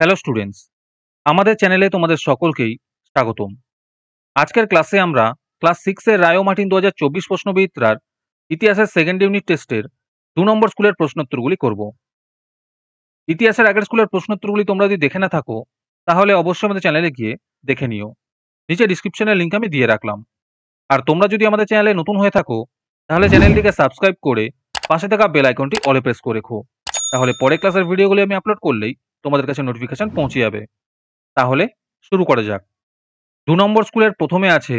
hello students আমাদের চ্যানেলে তোমাদের সকলকেই স্বাগতম আজকের ক্লাসে আমরা ক্লাস সিক্সের রায়ো মার্টিন দু হাজার চব্বিশ প্রশ্নবিদ্রার ইতিহাসের সেকেন্ড ইউনিট টেস্টের দু নম্বর স্কুলের প্রশ্নোত্তরগুলি করব ইতিহাসের আগের স্কুলের প্রশ্নোত্তরগুলি তোমরা যদি দেখে না থাকো তাহলে অবশ্যই আমাদের চ্যানেলে গিয়ে দেখে নিও নিচে ডিসক্রিপশনের লিঙ্ক আমি দিয়ে রাখলাম আর তোমরা যদি আমাদের চ্যানেলে নতুন হয়ে থাকো তাহলে চ্যানেলটিকে সাবস্ক্রাইব করে পাশে থাকা বেল আইকনটি অলে প্রেস করে রেখো তাহলে পরের ক্লাসের ভিডিওগুলি আমি আপলোড করলেই তোমাদের কাছে নোটিফিকেশান পৌঁছে যাবে তাহলে শুরু করা যাক দু নম্বর স্কুলের প্রথমে আছে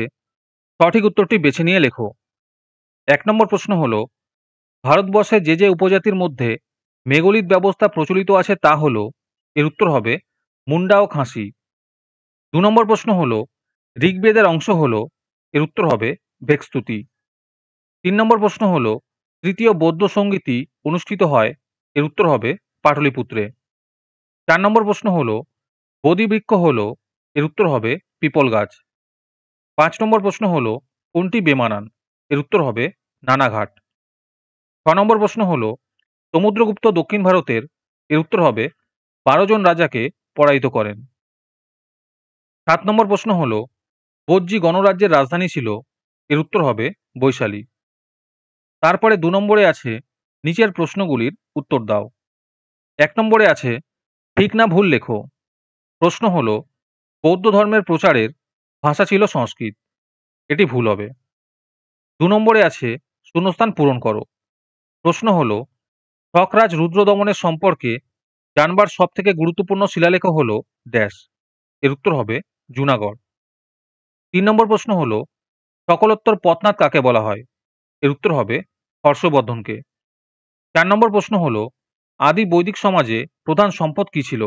সঠিক উত্তরটি বেছে নিয়ে লেখো এক নম্বর প্রশ্ন হল ভারতবর্ষে যে যে উপজাতির মধ্যে মেগলিত ব্যবস্থা প্রচলিত আছে তা হল এর উত্তর হবে মুন্ডা ও খাসি দু নম্বর প্রশ্ন হল ঋগ্বেদের অংশ হল এর উত্তর হবে ভেকস্তুতি তিন নম্বর প্রশ্ন হল তৃতীয় বৌদ্ধ সঙ্গীতি অনুষ্ঠিত হয় এর উত্তর হবে পাটলিপুত্রে চার নম্বর প্রশ্ন হলো বোধি বৃক্ষ হলো এর উত্তর হবে পিপল গাছ পাঁচ নম্বর প্রশ্ন হলো কোনটি বেমানান এর উত্তর হবে নানাঘাট ছ নম্বর প্রশ্ন হল সমুদ্রগুপ্ত দক্ষিণ ভারতের এর উত্তর হবে বারো জন রাজাকে পরাজিত করেন সাত নম্বর প্রশ্ন হল বজ্জি গণরাজ্যের রাজধানী ছিল এর উত্তর হবে বৈশালী তারপরে দু নম্বরে আছে নিচের প্রশ্নগুলির উত্তর দাও এক নম্বরে আছে ঠিক না ভুল লেখো প্রশ্ন হল বৌদ্ধ ধর্মের প্রচারের ভাষা ছিল সংস্কৃত এটি ভুল হবে দু নম্বরে আছে শূন্যস্থান পূরণ করো প্রশ্ন হল ঠকরাজ রুদ্র দমনের সম্পর্কে জানবার সবথেকে গুরুত্বপূর্ণ শিলালেখ হল ড্যাশ এর উত্তর হবে জুনাগড় তিন নম্বর প্রশ্ন হল সকলোত্তর পথনাথ কাকে বলা হয় এর উত্তর হবে হর্ষবর্ধনকে চার নম্বর প্রশ্ন হলো আদি বৈদিক সমাজে প্রধান সম্পদ কী ছিল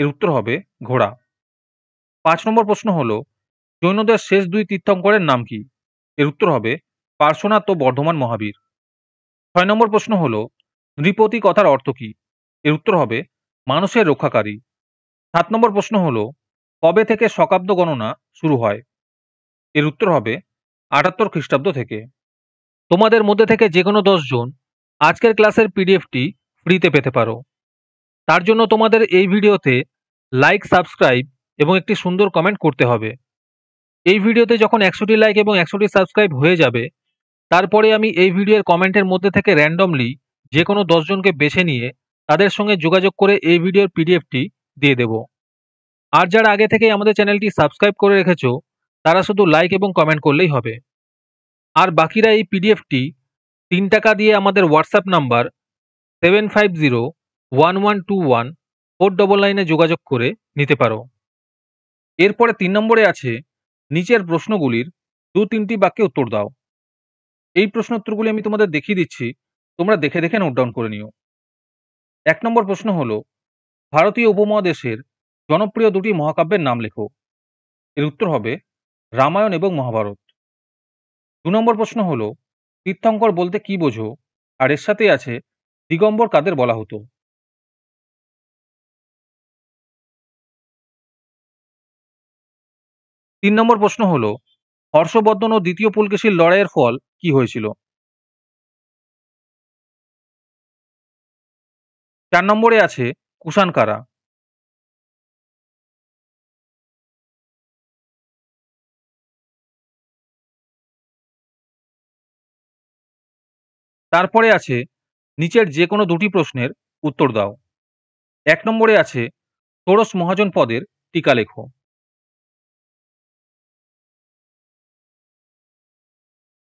এর উত্তর হবে ঘোড়া পাঁচ নম্বর প্রশ্ন হল জৈনদের শেষ দুই তীর্থঙ্করের নাম কি এর উত্তর হবে পার্শ্বনাথ ও বর্ধমান মহাবীর ছয় নম্বর প্রশ্ন হল নৃপতি কথার অর্থ কী এর উত্তর হবে মানুষের রক্ষাকারী সাত নম্বর প্রশ্ন হল কবে থেকে শকাব্দ গণনা শুরু হয় এর উত্তর হবে আটাত্তর খ্রিস্টাব্দ থেকে তোমাদের মধ্যে থেকে যে কোনো দশজন আজকের ক্লাসের পিডিএফটি ফ্রিতে পেতে পারো তার জন্য তোমাদের এই ভিডিওতে লাইক সাবস্ক্রাইব এবং একটি সুন্দর কমেন্ট করতে হবে এই ভিডিওতে যখন একশোটি লাইক এবং একশোটি সাবস্ক্রাইব হয়ে যাবে তারপরে আমি এই ভিডিওর কমেন্টের মধ্যে থেকে র্যান্ডমলি যে কোনো দশজনকে বেছে নিয়ে তাদের সঙ্গে যোগাযোগ করে এই ভিডিওর পিডিএফটি দিয়ে দেব আর যারা আগে থেকে আমাদের চ্যানেলটি সাবস্ক্রাইব করে রেখেছো তারা শুধু লাইক এবং কমেন্ট করলেই হবে আর বাকিরা এই পিডিএফটি তিন টাকা দিয়ে আমাদের WhatsApp number seven five zero one one two one four double লাইনে যোগাযোগ করে নিতে পারো এরপরে তিন নম্বরে আছে নিচের প্রশ্নগুলির দু তিনটি বাক্যে উত্তর দাও এই প্রশ্ন উত্তরগুলি আমি তোমাদের দেখিয়ে দিচ্ছি তোমরা দেখে দেখে নোট ডাউন করে নিও এক নম্বর প্রশ্ন হল ভারতীয় উপমহাদেশের জনপ্রিয় দুটি মহাকাব্যের নাম লেখো এর উত্তর হবে রামায়ণ এবং মহাভারত দু নম্বর প্রশ্ন হল তীর্থঙ্কর বলতে কি বোঝো আর এর সাথে আছে দিগম্বর কাদের বলা হতো তিন নম্বর প্রশ্ন হল হর্ষবর্ধন ও দ্বিতীয় পুলকেশীর লড়াইয়ের ফল কি হয়েছিল চার নম্বরে আছে কুষাণ কারা তারপরে আছে নিচের যে কোনো দুটি প্রশ্নের উত্তর দাও এক নম্বরে আছে ষোড়শ মহাজন পদের টিকা লেখো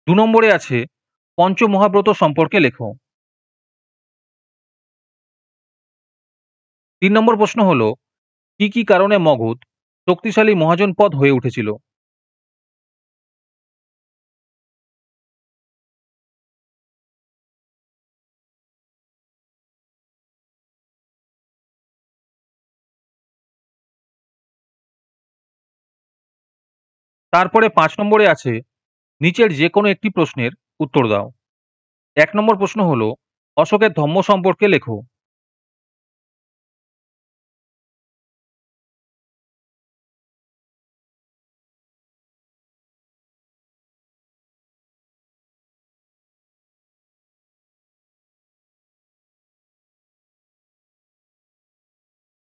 দু নম্বরে আছে পঞ্চমহাব্রত সম্পর্কে লেখো তিন নম্বর প্রশ্ন হলো কি কি কারণে মগধ শক্তিশালী মহাজন পদ হয়ে উঠেছিল তারপরে পাঁচ নম্বরে আছে নিচের যে কোনো একটি প্রশ্নের উত্তর দাও এক নম্বর প্রশ্ন হল অশোকের ধর্ম সম্পর্কে লেখো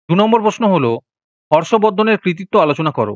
দু নম্বর প্রশ্ন হল হর্ষবর্ধনের কৃতিত্ব আলোচনা করো